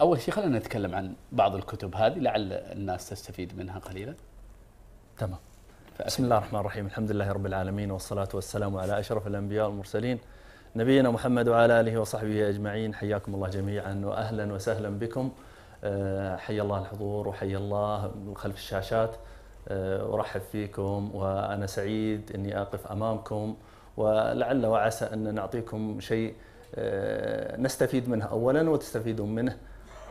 اول شيء خلينا نتكلم عن بعض الكتب هذه لعل الناس تستفيد منها قليلا تمام بسم الله الرحمن الرحيم الحمد لله رب العالمين والصلاة والسلام على أشرف الأنبياء والمرسلين نبينا محمد وعلى آله وصحبه أجمعين حياكم الله جميعا وأهلا وسهلا بكم آه، حي الله الحضور وحي الله خلف الشاشات آه، أرحب فيكم وأنا سعيد أني أقف أمامكم ولعل وعسى أن نعطيكم شيء آه، نستفيد منه أولا وتستفيدون منه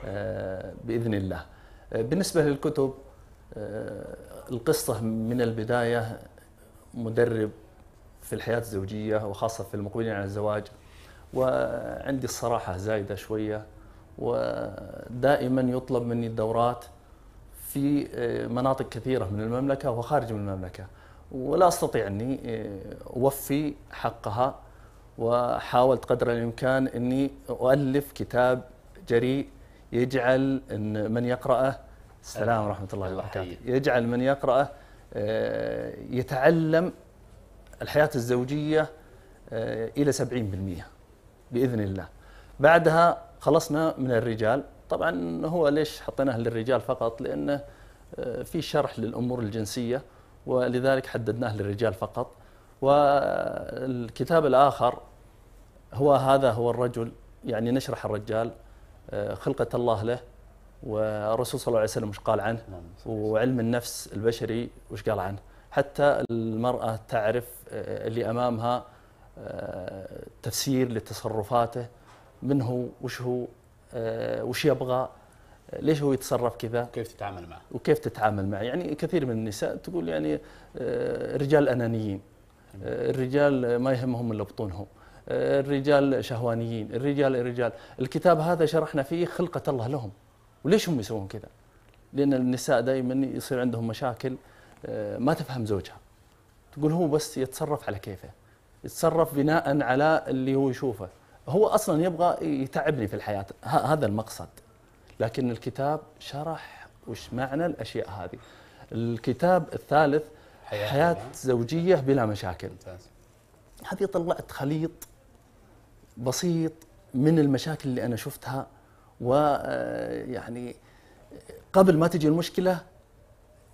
آه، باذن الله. آه، بالنسبه للكتب آه، القصه من البدايه مدرب في الحياه الزوجيه وخاصه في المقبلين على الزواج وعندي الصراحه زايده شويه ودائما يطلب مني الدورات في مناطق كثيره من المملكه وخارج من المملكه ولا استطيع اني اوفي حقها وحاولت قدر الامكان اني اؤلف كتاب جريء يجعل ان من يقرأه السلام ورحمة الله وبركاته يجعل من يقرأه آه، يتعلم الحياة الزوجية آه، إلى 70% بإذن الله بعدها خلصنا من الرجال طبعا هو ليش حطيناه للرجال فقط لأنه آه، في شرح للأمور الجنسية ولذلك حددناه للرجال فقط والكتاب الآخر هو هذا هو الرجل يعني نشرح الرجال آه، خلقة الله له والرسول صلى الله عليه وسلم وش قال عنه نعم، وعلم النفس البشري وش قال عنه حتى المرأة تعرف آه، اللي أمامها آه، تفسير لتصرفاته من هو وش هو وش يبغى ليش هو يتصرف كذا كيف تتعامل معه وكيف تتعامل معه يعني كثير من النساء تقول يعني رجال أنانيين نعم. الرجال ما يهمهم إلا بطونهم الرجال شهوانيين الرجال الرجال الكتاب هذا شرحنا فيه خلقة الله لهم وليش هم يسوون كذا لأن النساء دائما يصير عندهم مشاكل آه، ما تفهم زوجها تقول هو بس يتصرف على كيفه يتصرف بناء على اللي هو يشوفه هو أصلا يبغى يتعبني في الحياة هذا المقصد لكن الكتاب شرح وش معنى الأشياء هذه الكتاب الثالث حياة, حياة زوجية بلا مشاكل هذه طلعت خليط بسيط من المشاكل اللي انا شفتها ويعني آه، قبل ما تجي المشكله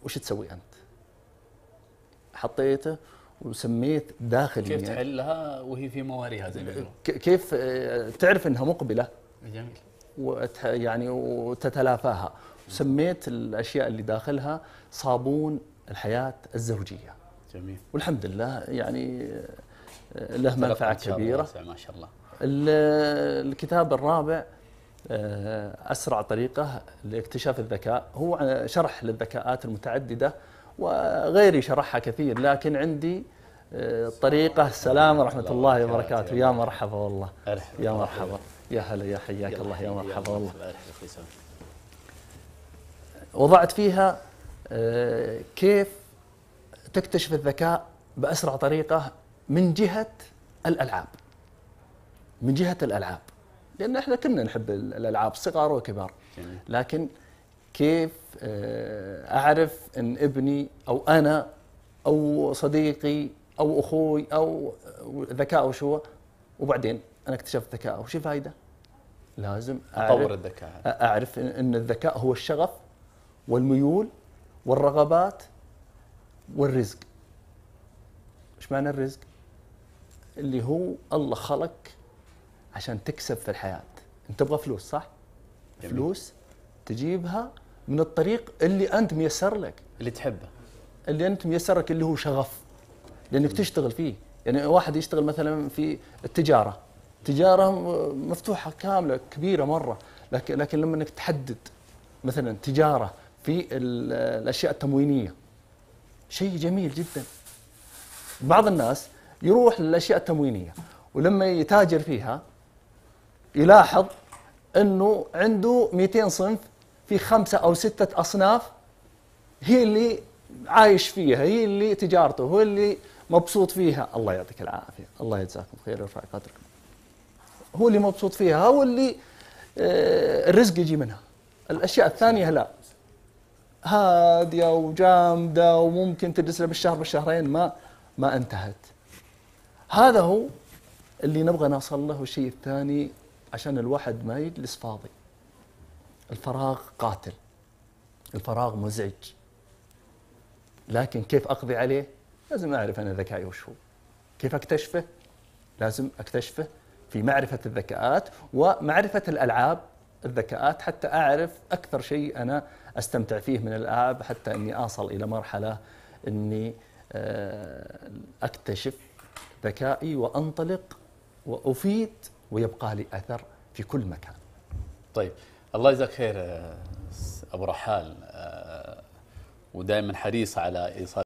وش تسوي انت؟ حطيته وسميت داخليا كيف تحلها وهي في مواريها زي ما كيف آه، تعرف انها مقبله جميل وتح يعني وتتلافاها وسميت الاشياء اللي داخلها صابون الحياه الزوجيه جميل والحمد لله يعني آه، له منفعه كبيره ما شاء الله الكتاب الرابع آه، أسرع طريقة لاكتشاف الذكاء هو آه، شرح للذكاءات المتعددة وغيري شرحها كثير لكن عندي آه، طريقة السلام ورحمة الله وبركاته يا مرحبا والله يا مرحبا يا هلا يا حياك الله يا مرحبا والله وضعت فيها كيف تكتشف الذكاء بأسرع طريقة من جهة الألعاب من جهه الالعاب لان احنا كلنا نحب الالعاب صغار وكبار لكن كيف آه، اعرف ان ابني او انا او صديقي او اخوي او آه، ذكاء وش هو وبعدين انا اكتشفت ذكاء وش الفائده؟ لازم اعرف اطور الذكاء اعرف ان الذكاء هو الشغف والميول والرغبات والرزق. ايش معنى الرزق؟ اللي هو الله خلق عشان تكسب في الحياه انت تبغى فلوس صح جميل. فلوس تجيبها من الطريق اللي انت ميسر لك اللي تحبه اللي انت ميسر لك اللي هو شغف لانك تشتغل فيه يعني واحد يشتغل مثلا في التجاره تجاره مفتوحه كامله كبيره مره لكن لكن لما انك تحدد مثلا تجاره في الاشياء التموينيه شيء جميل جدا بعض الناس يروح للاشياء التموينيه ولما يتاجر فيها يلاحظ انه عنده 200 صنف في خمسه او سته اصناف هي اللي عايش فيها هي اللي تجارته هو اللي مبسوط فيها الله يعطيك العافيه الله يجزاكم خير ويرفع قدركم هو اللي مبسوط فيها هو اللي آه، الرزق يجي منها الاشياء الثانيه لا هاديه وجامده وممكن تجلس لها بالشهر بالشهرين ما ما انتهت هذا هو اللي نبغى نصل له الشيء الثاني عشان الواحد ما يجلس فاضي الفراغ قاتل الفراغ مزعج لكن كيف أقضي عليه لازم أعرف أنا ذكائي وش هو كيف أكتشفه لازم أكتشفه في معرفة الذكاءات ومعرفة الألعاب الذكاءات حتى أعرف أكثر شيء أنا أستمتع فيه من الألعاب حتى أني أصل إلى مرحلة أني آه، أكتشف ذكائي وأنطلق وأفيد ويبقى لي أثر في كل مكان طيب الله يجزاك خير أبو رحال آه، ودائما حريص على إيصال